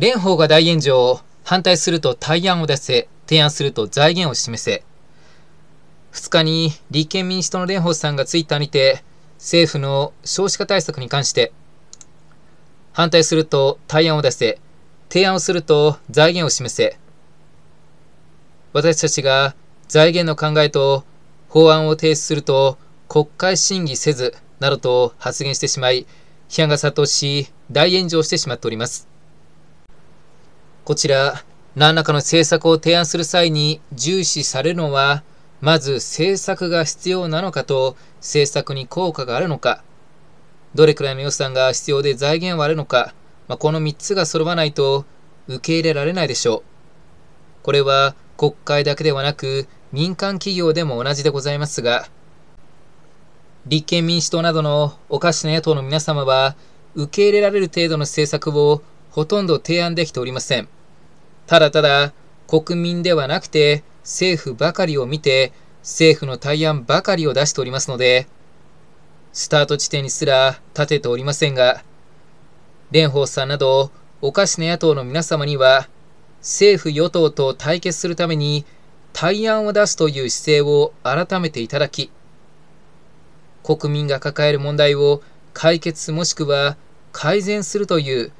蓮舫が大炎上を反対すると対案を出せ、提案すると財源を示せ。2日に立憲民主党の蓮舫さんがツイッターにて、政府の少子化対策に関して、反対すると対案を出せ、提案をすると財源を示せ。私たちが財源の考えと法案を提出すると国会審議せずなどと発言してしまい、批判が殺到し、大炎上してしまっております。こちら、何らかの政策を提案する際に重視されるのは、まず政策が必要なのかと、政策に効果があるのか、どれくらいの予算が必要で財源はあるのか、まあ、この3つが揃わないと受け入れられないでしょう。これは国会だけではなく、民間企業でも同じでございますが、立憲民主党などのおかしな野党の皆様は、受け入れられる程度の政策をほとんど提案できておりません。ただただ国民ではなくて政府ばかりを見て政府の対案ばかりを出しておりますので、スタート地点にすら立てておりませんが、蓮舫さんなどおかしな野党の皆様には、政府与党と対決するために対案を出すという姿勢を改めていただき、国民が抱える問題を解決もしくは改善するという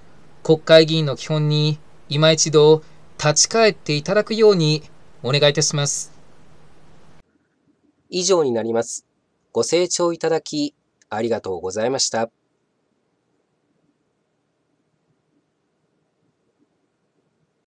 国会議員の基本に今一度立ち返っていただくようにお願いいたします。以上になります。ご清聴いただきありがとうございました。